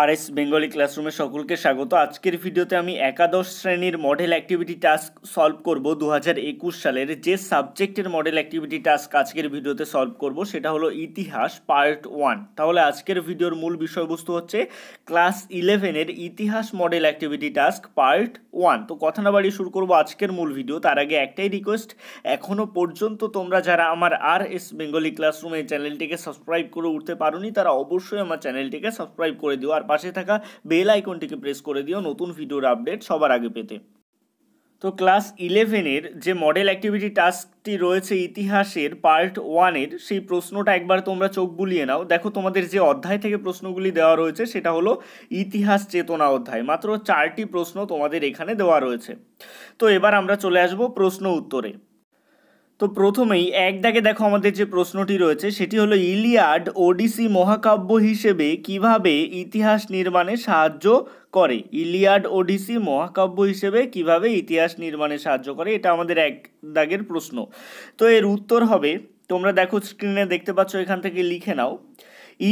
আর S Bengali ক্লাসরুমে সকলকে স্বাগত আজকের ভিডিওতে আমি একাদশ শ্রেণীর মডেল অ্যাক্টিভিটি টাস্ক সলভ করব দু সালের যে সাবজেক্টের মডেল অ্যাক্টিভিটি টাস্ক আজকের ভিডিওতে সলভ করব সেটা হলো ইতিহাস পার্ট ওয়ান তাহলে আজকের ভিডিওর মূল বিষয়বস্তু হচ্ছে ক্লাস ইলেভেনের ইতিহাস model activity task part one তো কথা না বাড়িয়ে শুরু করব আজকের মূল ভিডিও তার আগে একটাই রিকোয়েস্ট এখনও পর্যন্ত তোমরা যারা আমার আর এস বেঙ্গলি ক্লাসরুম এই চ্যানেলটিকে সাবস্ক্রাইব করে উঠতে পারোনি তারা অবশ্যই আমার চ্যানেলটিকে সাবস্ক্রাইব করে দিও আর পাশে থাকা বেল আইকনটিকে প্রেস করে দিও নতুন ভিডিওর আপডেট সবার আগে পেতে তো ক্লাস ইলেভেনের যে মডেল অ্যাক্টিভিটি টাস্কটি রয়েছে ইতিহাসের পার্ট ওয়ানের সেই প্রশ্নটা একবার তোমরা চোখ বুলিয়ে নাও দেখো তোমাদের যে অধ্যায় থেকে প্রশ্নগুলি দেওয়া রয়েছে সেটা হলো ইতিহাস চেতনা অধ্যায় মাত্র চারটি প্রশ্ন তোমাদের এখানে দেওয়া রয়েছে তো এবার আমরা চলে আসব প্রশ্ন উত্তরে তো প্রথমেই এক দাগে দেখো আমাদের যে প্রশ্নটি রয়েছে সেটি হলো ইলিয়াড ওডিসি মহাকাব্য হিসেবে কিভাবে ইতিহাস নির্মাণে সাহায্য করে ইলিয়াড ওডিসি মহাকাব্য হিসেবে কিভাবে ইতিহাস নির্মাণে সাহায্য করে এটা আমাদের এক দাগের প্রশ্ন তো এর উত্তর হবে তোমরা দেখো স্ক্রিনে দেখতে পাচ্ছ এখান থেকে লিখে নাও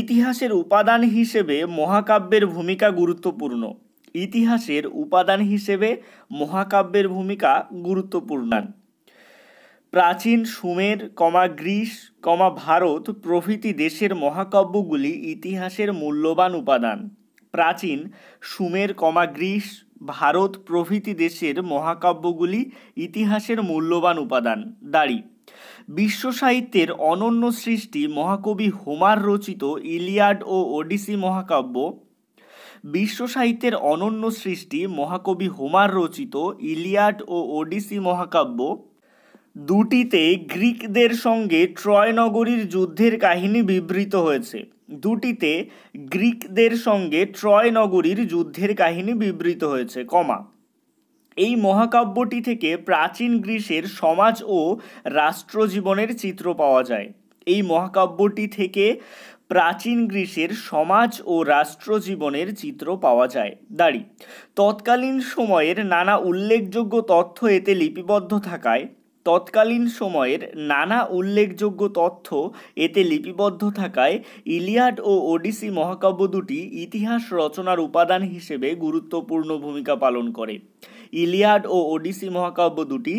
ইতিহাসের উপাদান হিসেবে মহাকাব্যের ভূমিকা গুরুত্বপূর্ণ ইতিহাসের উপাদান হিসেবে মহাকাব্যের ভূমিকা গুরুত্বপূর্ণ প্রাচীন সুমের কমা গ্রীস কমা ভারত প্রভৃতি দেশের মহাকাব্যগুলি ইতিহাসের মূল্যবান উপাদান প্রাচীন সুমের কমা গ্রীস ভারত প্রভৃতি দেশের মহাকাব্যগুলি ইতিহাসের মূল্যবান উপাদান দাড়ি বিশ্ব সাহিত্যের অনন্য সৃষ্টি মহাকবি হোমার রচিত ইলিয়াড ও ওডিসি মহাকাব্য বিশ্ব সাহিত্যের অনন্য সৃষ্টি মহাকবি হোমার রচিত ইলিয়াড ও ওডিসি মহাকাব্য দুটিতে গ্রিকদের সঙ্গে ট্রয় নগরীর যুদ্ধের কাহিনী বিবৃত হয়েছে দুটিতে গ্রিকদের সঙ্গে ট্রয় নগরীর যুদ্ধের কাহিনী বিবৃত হয়েছে কমা এই মহাকাব্যটি থেকে প্রাচীন গ্রীসের সমাজ ও রাষ্ট্রজীবনের চিত্র পাওয়া যায় এই মহাকাব্যটি থেকে প্রাচীন গ্রীসের সমাজ ও রাষ্ট্রজীবনের চিত্র পাওয়া যায় দাঁড়ি তৎকালীন সময়ের নানা উল্লেখযোগ্য তথ্য এতে লিপিবদ্ধ থাকায় তৎকালীন সময়ের নানা উল্লেখযোগ্য তথ্য এতে লিপিবদ্ধ থাকায় ইলিয়াড ও ওডিসি মহাকাব্য দুটি ইতিহাস রচনার উপাদান হিসেবে গুরুত্বপূর্ণ ভূমিকা পালন করে ইলিয়াড ও ওডিসি মহাকাব্য দুটি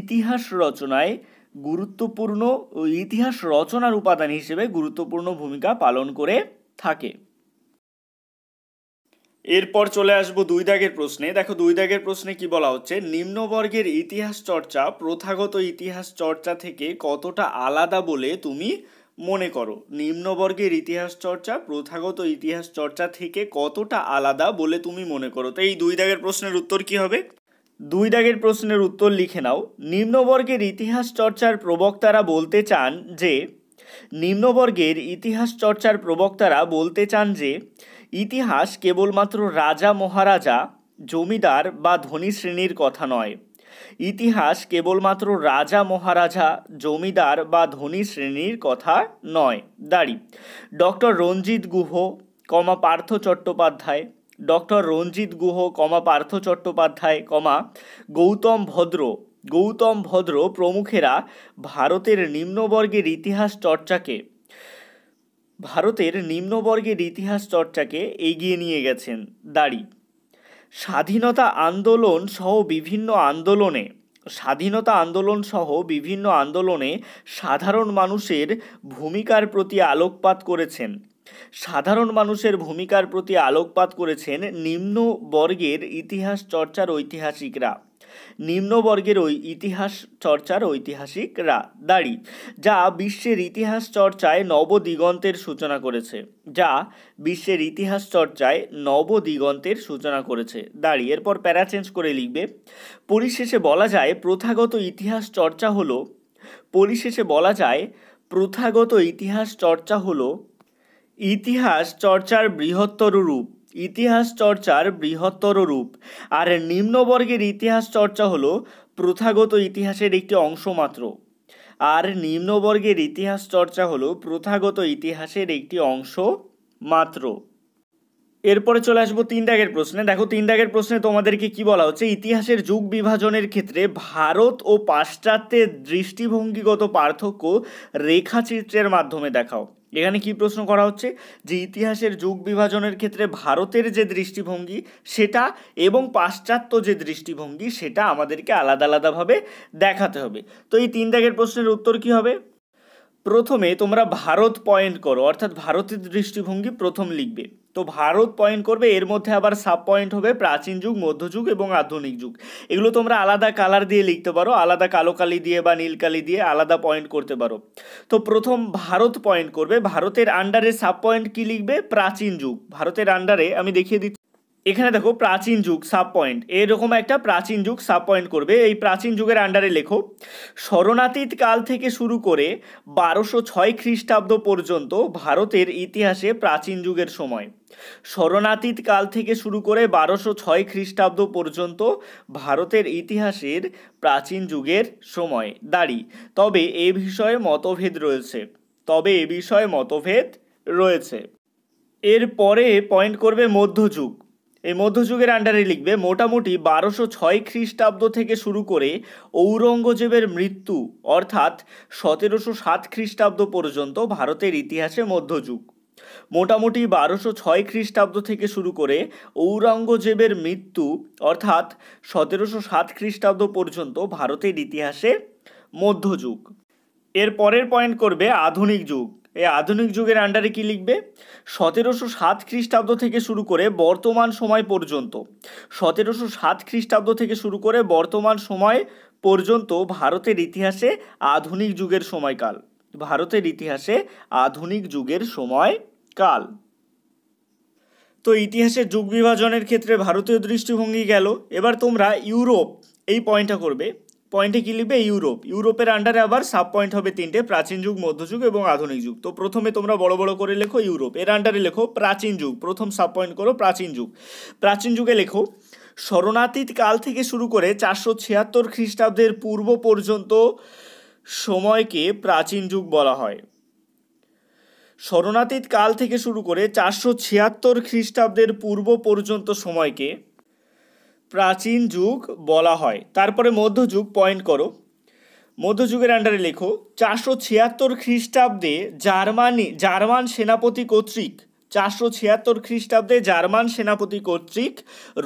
ইতিহাস রচনায় গুরুত্বপূর্ণ ইতিহাস রচনার উপাদান হিসেবে গুরুত্বপূর্ণ ভূমিকা পালন করে থাকে এরপর চলে আসবো দুই দাগের প্রশ্নে দেখো দুই দাগের প্রশ্নে কি বলা হচ্ছে নিম্নবর্গের ইতিহাস চর্চা প্রথাগত ইতিহাস চর্চা থেকে কতটা আলাদা বলে তুমি মনে করো নিম্নবর্গের ইতিহাস চর্চা প্রথাগত ইতিহাস চর্চা থেকে কতটা আলাদা বলে তুমি মনে করো তো এই দুই দাগের প্রশ্নের উত্তর কি হবে দুই দাগের প্রশ্নের উত্তর লিখে নাও নিম্নবর্গের ইতিহাস চর্চার প্রবক্তারা বলতে চান যে নিম্নবর্গের ইতিহাস চর্চার প্রবক্তারা বলতে চান যে ইতিহাস কেবলমাত্র রাজা মহারাজা জমিদার বা ধনী শ্রেণীর কথা নয় ইতিহাস কেবলমাত্র রাজা মহারাজা জমিদার বা ধনী শ্রেণীর কথা নয় দাঁড়ি doctor Ranjit Guha comma Partha Chattopadhyay doctor Ranjit Guha comma Partha Chattopadhyay comma Gautam Bhadra Gautam ভদ্র প্রমুখেরা ভারতের নিম্নবর্গের ইতিহাস চর্চাকে ভারতের নিম্নবর্গের ইতিহাস চর্চাকে এগিয়ে নিয়ে গেছেন দাড়ি স্বাধীনতা আন্দোলন সহ বিভিন্ন আন্দোলনে স্বাধীনতা আন্দোলন সহ বিভিন্ন আন্দোলনে সাধারণ মানুষের ভূমিকার প্রতি আলোকপাত করেছেন সাধারণ মানুষের ভূমিকার প্রতি আলোকপাত করেছেন নিম্নবর্গের ইতিহাস চর্চার ঐতিহাসিকরা নিম্নবর্গের ওই ইতিহাস চর্চার ঐতিহাসিকরা দাঁড়ি যা বিশ্বের ইতিহাস চর্চায় নবদিগন্তের সূচনা করেছে যা বিশ্বের ইতিহাস চর্চায় নবদিগন্তের সূচনা করেছে দাঁড়ি এরপর প্যারা চেঞ্জ করে লিখবে পরিশেষে বলা যায় প্রথাগত ইতিহাস চর্চা হলো পরিশেষে বলা যায় প্রথাগত ইতিহাস চর্চা হলো ইতিহাস চর্চার বৃহত্তর রূপ ইতিহাস চর্চার বৃহত্তর রূপ আর নিম্নবর্গের ইতিহাস চর্চা হলো প্রথাগত ইতিহাসের একটি অংশ মাত্র আর নিম্নবর্গের ইতিহাস চর্চা হলো প্রথাগত ইতিহাসের একটি অংশ মাত্র এরপরে চলে আসবো তিন দাগের প্রশ্নে দেখো তিন দাগের প্রশ্নে তোমাদেরকে কি বলা হচ্ছে ইতিহাসের যুগ বিভাজনের ক্ষেত্রে ভারত ও পাশ্চাত্যের দৃষ্টিভঙ্গিগত পার্থক্য রেখাচিত্রের মাধ্যমে দেখাও এখানে কি প্রশ্ন করা হচ্ছে যে ইতিহাসের যুগ বিভাজনের ক্ষেত্রে ভারতের যে দৃষ্টিভঙ্গি সেটা এবং পাশ্চাত্য যে দৃষ্টিভঙ্গি সেটা আমাদেরকে আলাদা আলাদাভাবে দেখাতে হবে তো এই তিন দাগের প্রশ্নের উত্তর কি হবে প্রথমে তোমরা ভারত পয়েন্ট করো অর্থাৎ ভারতের দৃষ্টিভঙ্গি প্রথম লিখবে তো ভারত পয়েন্ট করবে এর মধ্যে আবার সাব পয়েন্ট হবে প্রাচীন যুগ মধ্যযুগ এবং আধুনিক যুগ এগুলো তোমরা আলাদা কালার দিয়ে লিখতে পারো আলাদা কালো কালি দিয়ে বা নীল কালি দিয়ে আলাদা পয়েন্ট করতে পারো তো প্রথম ভারত পয়েন্ট করবে ভারতের আন্ডারে সাব পয়েন্ট কী লিখবে প্রাচীন যুগ ভারতের আন্ডারে আমি দেখিয়ে দিচ্ছি এখানে দেখো প্রাচীন যুগ সাব পয়েন্ট এরকম একটা প্রাচীন যুগ সাব পয়েন্ট করবে এই প্রাচীন যুগের আন্ডারে লেখো স্মরণাতীত কাল থেকে শুরু করে বারোশো ছয় খ্রিস্টাব্দ পর্যন্ত ভারতের ইতিহাসে প্রাচীন যুগের সময় স্মরণাতীত কাল থেকে শুরু করে বারোশো ছয় খ্রিস্টাব্দ পর্যন্ত ভারতের ইতিহাসের প্রাচীন যুগের সময় দাঁড়ি তবে এ বিষয়ে মতভেদ রয়েছে তবে এ বিষয়ে মতভেদ রয়েছে এর পরে পয়েন্ট করবে মধ্যযুগ এই মধ্যযুগের আন্ডারে লিখবে মোটামুটি বারোশো ছয় খ্রিস্টাব্দ থেকে শুরু করে ঔরঙ্গজেবের মৃত্যু অর্থাৎ সতেরোশো সাত খ্রিস্টাব্দ পর্যন্ত ভারতের ইতিহাসে মধ্যযুগ মোটামুটি বারোশো ছয় খ্রিস্টাব্দ থেকে শুরু করে ঔরঙ্গজেবের মৃত্যু অর্থাৎ সতেরোশো সাত খ্রিস্টাব্দ পর্যন্ত ভারতের ইতিহাসে মধ্যযুগ এর পরের পয়েন্ট করবে আধুনিক যুগ এই আধুনিক যুগের আন্ডারে কি লিখবে সতেরোশো সাত খ্রিস্টাব্দ থেকে শুরু করে বর্তমান সময় পর্যন্ত সতেরোশো সাত খ্রিস্টাব্দ থেকে শুরু করে বর্তমান সময় পর্যন্ত ভারতের ইতিহাসে আধুনিক যুগের সময়কাল ভারতের ইতিহাসে আধুনিক যুগের সময়কাল তো ইতিহাসের যুগ বিভাজনের ক্ষেত্রে ভারতীয় দৃষ্টিভঙ্গি গেল এবার তোমরা ইউরোপ এই পয়েন্টটা করবে পয়েন্টে কী লিখবে ইউরোপ ইউরোপের আন্ডারে আবার সাব পয়েন্ট হবে তিনটে প্রাচীন যুগ মধ্যযুগ এবং আধুনিক যুগ তো প্রথমে তোমরা বড় বড় করে লেখো ইউরোপ এর আন্ডারে লেখো প্রাচীন যুগ প্রথম সাব পয়েন্ট করো প্রাচীন যুগ প্রাচীন যুগে লেখো শরণাতীত কাল থেকে শুরু করে চারশো ছিয়াত্তর খ্রিস্টাব্দের পূর্ব পর্যন্ত সময়কে প্রাচীন যুগ বলা হয় শরণাতীত কাল থেকে শুরু করে চারশো ছিয়াত্তর খ্রিস্টাব্দের পূর্ব পর্যন্ত সময়কে প্রাচীন যুগ বলা হয় তারপরে মধ্যযুগ পয়েন্ট করো মধ্যযুগের আন্ডারে লেখো চারশো ছিয়াত্তর খ্রিস্টাব্দে জার্মানি জার্মান সেনাপতি কর্তৃক চারশো ছিয়াত্তর খ্রিস্টাব্দে জার্মান সেনাপতি কর্তৃক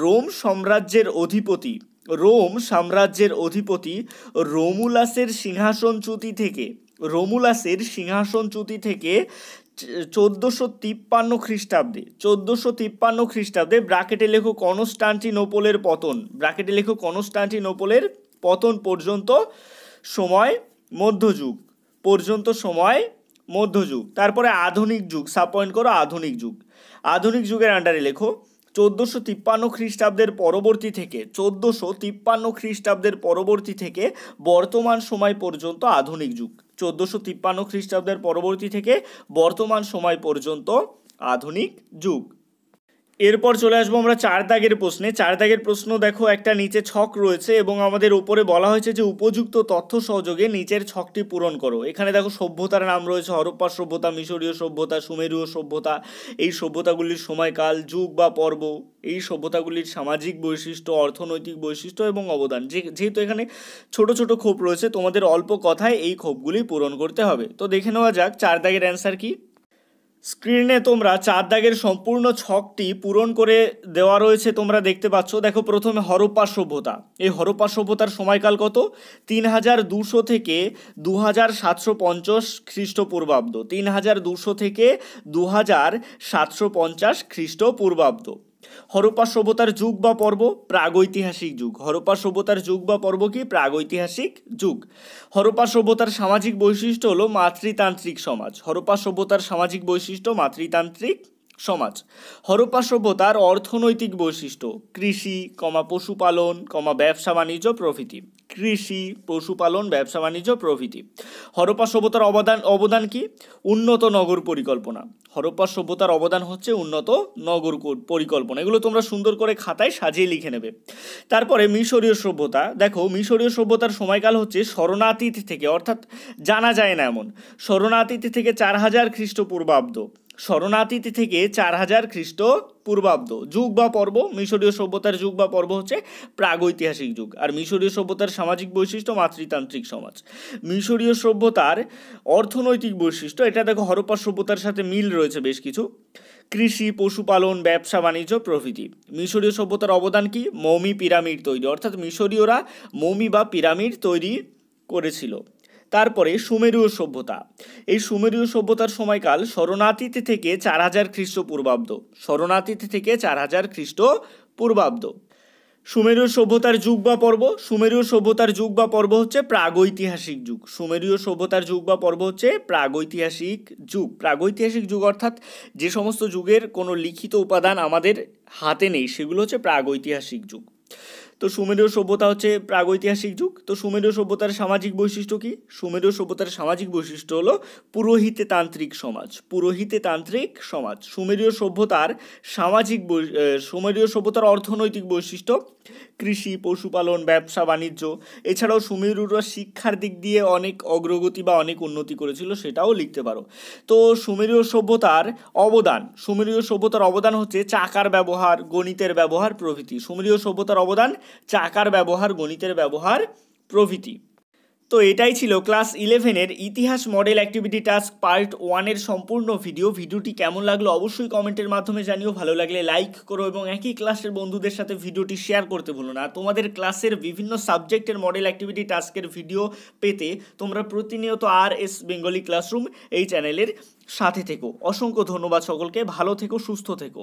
রোম সাম্রাজ্যের অধিপতি রোম সাম্রাজ্যের অধিপতি রোমুলাসের সিংহাসনচ্যুতি থেকে রোমুলাসের সিংহাসনচ্যুতি থেকে চোদ্দোশো তিপ্পান্ন খ্রিস্টাব্দে চোদ্দোশো তিপ্পান্ন খ্রিস্টাব্দে ব্রাকেটে লেখো কনস্টান্টিনোপোলের পতন ব্রাকেটে লেখো কনস্টান্টিনোপোলের পতন পর্যন্ত সময় মধ্যযুগ পর্যন্ত সময় মধ্যযুগ তারপরে আধুনিক যুগ সাব পয়েন্ট করো আধুনিক যুগ আধুনিক যুগের আন্ডারে লেখো চোদ্দোশো তিপ্পান্ন খ্রিস্টাব্দের পরবর্তী থেকে চোদ্দোশো তিপ্পান্ন খ্রিস্টাব্দের পরবর্তী থেকে বর্তমান সময় পর্যন্ত আধুনিক যুগ চোদ্দোশো তিপ্পান্ন খ্রিস্টাব্দের পরবর্তী থেকে বর্তমান সময় পর্যন্ত আধুনিক যুগ এরপর চলে আসবো আমরা চার দাগের প্রশ্নে চার দাগের প্রশ্ন দেখো একটা নিচে ছক রয়েছে এবং আমাদের উপরে বলা হয়েছে যে উপযুক্ত তথ্য সহযোগে নিচের ছকটি পূরণ করো এখানে দেখো সভ্যতার নাম রয়েছে হরপ্পা সভ্যতা মিশরীয় সভ্যতা সুমেরীয় সভ্যতা এই সভ্যতাগুলির সময়কাল যুগ বা পর্ব এই সভ্যতাগুলির সামাজিক বৈশিষ্ট্য অর্থনৈতিক বৈশিষ্ট্য এবং অবদান যে যেহেতু এখানে ছোট ছোট খোপ রয়েছে তোমাদের অল্প কথায় এই খোপগুলি পূরণ করতে হবে তো দেখে নেওয়া যাক চার দাগের অ্যান্সার কি স্ক্রিনে তোমরা চার দাগের সম্পূর্ণ ছকটি পূরণ করে দেওয়া রয়েছে তোমরা দেখতে পাচ্ছ দেখো প্রথমে হরপ্পা সভ্যতা এই হরপ্পা সভ্যতার সময়কাল কত তিন হাজার দুশো থেকে দু হাজার সাতশো পঞ্চাশ খ্রিস্টপূর্বাব্দ তিন হাজার দুশো থেকে দু হাজার সাতশো পঞ্চাশ খ্রিস্টপূর্বাব্দ হরপ্পা সভ্যতার যুগ বা পর্ব প্রাগৈতিহাসিক যুগ হরপ্পা সভ্যতার যুগ বা পর্ব কি প্রাগৈতিহাসিক যুগ হরপ্পা সভ্যতার সামাজিক বৈশিষ্ট্য হলো মাতৃতান্ত্রিক সমাজ হরপ্পা সভ্যতার সামাজিক বৈশিষ্ট্য মাতৃতান্ত্রিক সমাজ হরপ্পা সভ্যতার অর্থনৈতিক বৈশিষ্ট্য কৃষি কমা পশুপালন কমা ব্যবসা বাণিজ্য প্রভৃতি কৃষি পশুপালন ব্যবসা বাণিজ্য প্রভৃতি হরপ্পা সভ্যতার অবদান অবদান কি উন্নত নগর পরিকল্পনা হরপ্পা সভ্যতার অবদান হচ্ছে উন্নত নগর পরিকল্পনা এগুলো তোমরা সুন্দর করে খাতায় সাজিয়ে লিখে নেবে তারপরে মিশরীয় সভ্যতা দেখো মিশরীয় সভ্যতার সময়কাল হচ্ছে শরণাতীত থেকে অর্থাৎ জানা যায় না এমন শরণাতীত থেকে চার হাজার খ্রিস্টপূর্বাব্দ শরণাতীত থেকে চার হাজার খ্রিস্ট পূর্বাব্দ যুগ বা পর্ব মিশরীয় সভ্যতার যুগ বা পর্ব হচ্ছে প্রাগৈতিহাসিক যুগ আর মিশরীয় সভ্যতার সামাজিক বৈশিষ্ট্য মাতৃতান্ত্রিক সমাজ মিশরীয় সভ্যতার অর্থনৈতিক বৈশিষ্ট্য এটা দেখো হরপ্পা সভ্যতার সাথে মিল রয়েছে বেশ কিছু কৃষি পশুপালন ব্যবসা বাণিজ্য প্রভৃতি মিশরীয় সভ্যতার অবদান কি মমি পিরামিড তৈরি অর্থাৎ মিশরীয়রা মমি বা পিরামিড তৈরি করেছিল তারপরে সুমেরীয় সভ্যতা এই সুমেরীয় সভ্যতার সময়কাল শরণাতীত থেকে চার হাজার খ্রিস্টপূর্বাব্দ শরণাতীত থেকে চার হাজার খ্রিস্ট পূর্বাব্দ সুমেরীয় সভ্যতার যুগ বা পর্ব সুমেরীয় সভ্যতার যুগ বা পর্ব হচ্ছে প্রাগৈতিহাসিক যুগ সুমেরীয় সভ্যতার যুগ বা পর্ব হচ্ছে প্রাগৈতিহাসিক যুগ প্রাগৈতিহাসিক যুগ অর্থাৎ যে সমস্ত যুগের কোনো লিখিত উপাদান আমাদের হাতে নেই সেগুলো হচ্ছে প্রাগৈতিহাসিক যুগ তো সুমেরীয় সভ্যতা হচ্ছে প্রাগৈতিহাসিক যুগ তো সুমেরীয় সভ্যতার সামাজিক বৈশিষ্ট্য কী সুমেরীয় সভ্যতার সামাজিক বৈশিষ্ট্য হলো তান্ত্রিক সমাজ তান্ত্রিক সমাজ সুমেরীয় সভ্যতার সামাজিক সুমেরীয় সভ্যতার অর্থনৈতিক বৈশিষ্ট্য কৃষি পশুপালন ব্যবসা বাণিজ্য এছাড়াও সুমেরুরা শিক্ষার দিক দিয়ে অনেক অগ্রগতি বা অনেক উন্নতি করেছিল সেটাও লিখতে পারো তো সুমেরীয় সভ্যতার অবদান সুমেরীয় সভ্যতার অবদান হচ্ছে চাকার ব্যবহার গণিতের ব্যবহার প্রভৃতি সুমেরীয় সভ্যতার অবদান চাকার ব্যবহার গণিতের ব্যবহার প্রভৃতি তো এটাই ছিল ক্লাস ইলেভেনের ইতিহাস মডেল অ্যাক্টিভিটি টাস্ক পার্ট ওয়ানের সম্পূর্ণ ভিডিও ভিডিওটি কেমন লাগলো অবশ্যই কমেন্টের মাধ্যমে জানিও ভালো লাগলে লাইক করো এবং একই ক্লাসের বন্ধুদের সাথে ভিডিওটি শেয়ার করতে ভুলো না তোমাদের ক্লাসের বিভিন্ন সাবজেক্টের মডেল অ্যাক্টিভিটি টাস্কের ভিডিও পেতে তোমরা প্রতিনিয়ত আর এস বেঙ্গলি ক্লাসরুম এই চ্যানেলের সাথে থেকো অসংখ্য ধন্যবাদ সকলকে ভালো থেকো সুস্থ থেকো